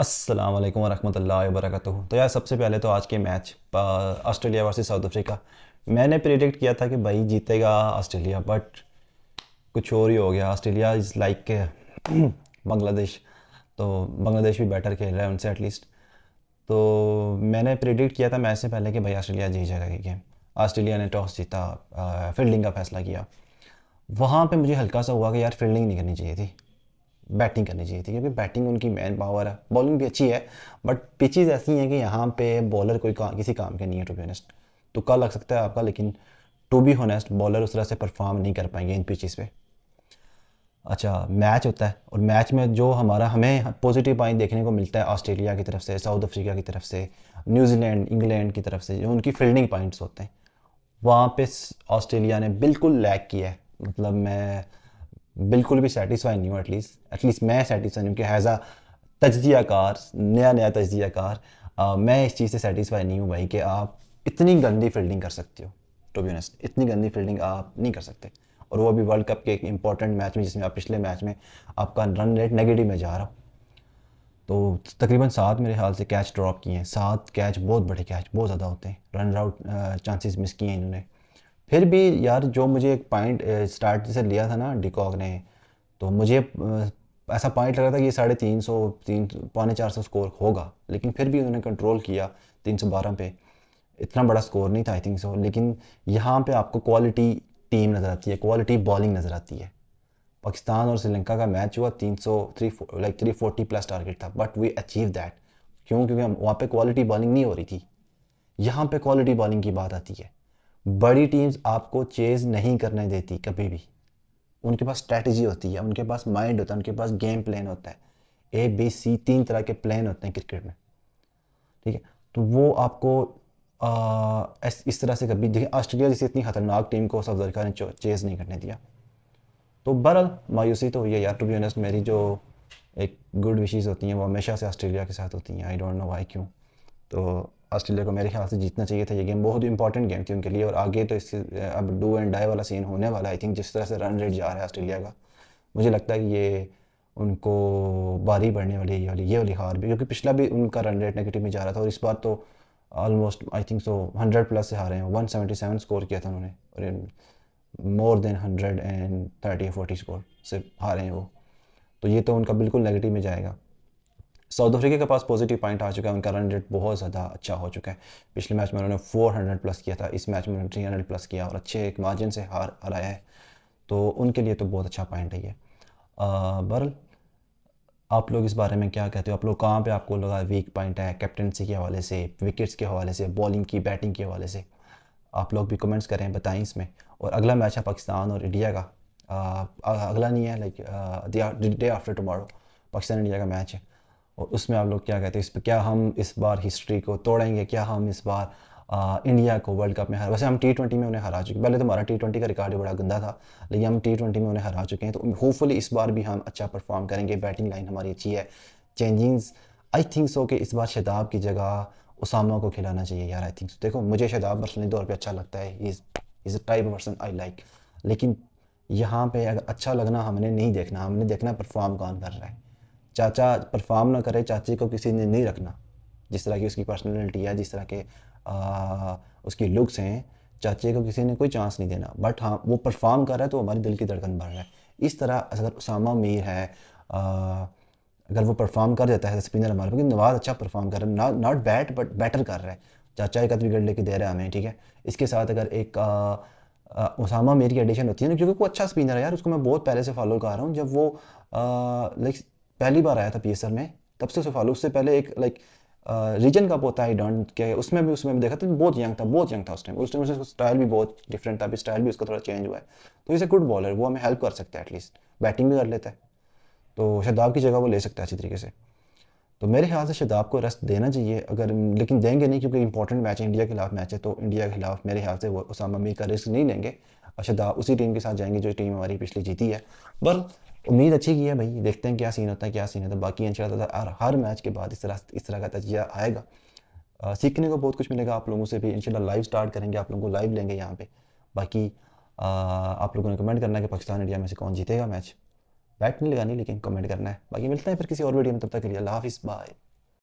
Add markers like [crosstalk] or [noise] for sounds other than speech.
अस्सलाम वालेकुम वरहमतुल्लाहि वबरकatuह तो यार सबसे पहले तो आज के match Australia versus South Africa मैंने प्रिडिक्ट किया था कि भाई जीतेगा ऑस्ट्रेलिया बट कुछ और ही हो गया ऑस्ट्रेलिया इज़ लाइक [clears throat] बांग्लादेश तो बांग्लादेश भी बेटर खेल रहा है उनसे एटलीस्ट तो मैंने प्रिडिक्ट किया था मैच से पहले कि भाई ऑस्ट्रेलिया जीत जाएगा गेम ऑस्ट्रेलिया ने टॉस जीता फील्डिंग का फैसला किया वहाँ पर मुझे हल्का सा हुआ कि यार फील्डिंग नहीं करनी चाहिए थी बैटिंग करनी चाहिए थी क्योंकि बैटिंग उनकी मैन पावर है बॉलिंग भी अच्छी है बट पिचेज ऐसी हैं कि यहाँ पे बॉलर कोई का, किसी काम के नहीं है टू बी ऑनेस्ट तो कल लग सकता है आपका लेकिन टू बी ऑनेस्ट बॉलर उस तरह से परफॉर्म नहीं कर पाएंगे इन पिचेज़ पे अच्छा मैच होता है और मैच में जो हमारा हमें पॉजिटिव पॉइंट देखने को मिलता है ऑस्ट्रेलिया की तरफ से साउथ अफ्रीका की तरफ से न्यूजीलैंड इंग्लैंड की तरफ से जो उनकी फील्डिंग पॉइंट्स होते हैं वहाँ पे ऑस्ट्रेलिया ने बिल्कुल लैग किया है मतलब मैं बिल्कुल भी सेटिस्फाई नहीं हूँ एटलीस्ट एटलीस्ट मैं सेटिस्फाई नहीं हूँ कि हैज़ अ तजिया कार नया नया तजिया कार मैं इस चीज़ से सेटिस्फाई नहीं हूँ भाई कि आप इतनी गंदी फील्डिंग कर सकते हो टू बी ऑनेस्ट इतनी गंदी फील्डिंग आप नहीं कर सकते और वो अभी वर्ल्ड कप के एक इंपॉर्टेंट मैच में जिसमें आप पिछले मैच में आपका रन रेट नेगेटिव में जा रहा हो तो तकरीबन सात मेरे ख्याल से कैच ड्रॉप किए हैं सात कैच बहुत बड़े कैच बहुत ज़्यादा होते हैं रन आउट चांसेस मिस किए हैं इन्होंने फिर भी यार जो मुझे एक पॉइंट स्टार्ट से लिया था ना डिकॉक ने तो मुझे ऐसा पॉइंट लग रहा था कि साढ़े तीन सौ तीन पौने चार सौ स्कोर होगा लेकिन फिर भी उन्होंने कंट्रोल किया तीन सौ बारह पे इतना बड़ा स्कोर नहीं था आई थिंक सो लेकिन यहाँ पे आपको क्वालिटी टीम नज़र आती है क्वालिटी बॉलिंग नज़र आती है पाकिस्तान और श्रीलंका का मैच हुआ तीन सौ three like three forty plus target था बट वी अचीव दैट क्यों क्योंकि वहाँ पर क्वालिटी बॉलिंग नहीं हो रही थी यहाँ पर क्वालिटी बॉलिंग की बात आती है बड़ी टीम्स आपको चेज नहीं करने देती कभी भी उनके पास स्ट्रेटजी होती है उनके पास माइंड होता है उनके पास गेम प्लान होता है ए बी सी तीन तरह के प्लान होते हैं क्रिकेट में ठीक है तो वो आपको आ, इस तरह से कभी देखिए ऑस्ट्रेलिया जैसी इतनी ख़तरनाक टीम को सब अफ्रीका ने चेज़ नहीं करने दिया तो बहरहाल मायूसी तो है यार टू बी ऑनेस्ट मेरी जो एक गुड विशेज़ होती हैं वो हमेशा से ऑस्ट्रेलिया के साथ होती हैं आई डोंट नो वाई क्यों तो ऑस्ट्रेलिया को मेरे ख्याल से जीतना चाहिए था ये गेम बहुत इंपॉर्टेंट गेम थी उनके लिए और आगे तो इससे अब डू एंड डाई वाला सीन होने वाला आई थिंक जिस तरह से रन रेट जा रहा है ऑस्ट्रेलिया का मुझे लगता है कि ये उनको बारी बढ़ने वाली है ये वाली ये वाली हार भी क्योंकि पिछला भी उनका रन रेट नेगेटिव में जा रहा था और इस बार तो almost I think so hundred plus से हारे हैं वन सेवेंटी सेवन स्कोर किया था उन्होंने और more than hundred and thirty forty score से हारे हैं वो तो ये तो उनका बिल्कुल नेगेटिव में जाएगा साउथ अफ्रीका के पास पॉजिटिव पॉइंट आ चुका है उनका रन रेट बहुत ज़्यादा अच्छा हो चुका है पिछले मैच में उन्होंने 400 प्लस किया था इस मैच में उन्होंने 300 प्लस किया और अच्छे एक मार्जिन से हार हराया है तो उनके लिए तो बहुत अच्छा पॉइंट है ये बहरल आप लोग इस बारे में क्या कहते हो आप लोग कहाँ पर आपको लगा वीक पॉइंट है कैप्टनसी के हवाले से विकेट्स के हवाले से बॉलिंग की बैटिंग के हवाले से आप लोग भी कमेंट्स करें बताएं इसमें और अगला मैच है पाकिस्तान और इंडिया का आ, अगला नहीं है like day after tomorrow Pakistan India का मैच है और उसमें आप लोग क्या कहते हैं इस पर क्या हम इस बार हिस्ट्री को तोड़ेंगे क्या हम इस बार आ, इंडिया को वर्ल्ड कप में हरा वैसे हम टी ट्वेंटी में उन्हें हरा चुके हैं पहले तो हमारा टी ट्वेंटी का रिकॉर्ड बड़ा गंदा था लेकिन हम टी ट्वेंटी में उन्हें हरा चुके हैं तो होपफुली इस बार भी हम अच्छा परफॉर्म करेंगे बैटिंग लाइन हमारी अच्छी है चेंजिंग्स आई थिंक सो कि इस बार शदाब की जगह उसामा को खिलाना चाहिए यार आई थिंक सो देखो मुझे शदाब पर्सनली तौर पर अच्छा लगता है is is a type person I like लेकिन यहाँ पर अगर अच्छा लगना हमने नहीं देखना हमने देखना परफॉर्म कौन कर रहा है चाचा परफॉर्म ना करे चाची को किसी ने नहीं रखना जिस तरह की उसकी पर्सनैलिटी है जिस तरह के आ, उसकी लुक्स हैं चाचे को किसी ने कोई चांस नहीं देना बट हाँ वो परफॉर्म कर रहा है तो हमारे दिल की धड़कन बढ़ रहा है इस तरह अगर उसामा मीर है आ, अगर वो परफॉर्म कर देता है स्पिनर हमारे क्योंकि नवाज अच्छा परफॉर्म कर रहा है नॉट बैट बट बैटर कर रहा है चाचा एक आध विकेट लेके दे रहा है हमें ठीक है इसके साथ अगर एक आ, आ, उसामा मीर की एडिशन होती है ना क्योंकि वो अच्छा स्पिनर है यार उसको मैं बहुत पहले से फॉलो कर रहा हूँ जब वो लाइक पहली बार आया था पी में तब से उसे फॉलो उससे पहले एक लाइक रीजन कप होता है डॉन्ट के उसमें भी उसमें भी देखा था बहुत यंग था बहुत यंग था उस टाइम उस टाइम उसका स्टाइल भी बहुत डिफरेंट था अभी स्टाइल भी उसका थोड़ा चेंज हुआ है तो इसे गुड बॉलर वो हमें हेल्प कर सकता है एटलीस्ट बैटिंग भी कर लेता है तो शदाब की जगह वो ले सकता है अच्छी तरीके से तो मेरे ख्याल से शदाब को रेस्ट देना चाहिए अगर लेकिन देंगे नहीं क्योंकि इंपॉर्टेंट मैच है इंडिया के खिलाफ मैच है तो इंडिया के खिलाफ मेरे ख्याल से वो उसामा मीर का रिस्क नहीं लेंगे शदाब उसी टीम के साथ जाएंगे जो टीम हमारी पिछली जीती है पर उम्मीद अच्छी की है भाई देखते हैं क्या सीन होता है क्या सीन होता है बाकी इन शाला हर मैच के बाद इस तरह इस तरह का तजिया आएगा आ, सीखने को बहुत कुछ मिलेगा आप लोगों से भी इनशाला लाइव स्टार्ट करेंगे आप लोगों को लाइव लेंगे यहाँ पे बाकी आ, आप लोगों ने कमेंट करना है कि पाकिस्तान इंडिया में से कौन जीतेगा मैच बैट नहीं लगानी लेकिन कमेंट करना है बाकी मिलते हैं फिर किसी और वीडियो में तब तक के लिए अल्लाह हाफिज़ बाय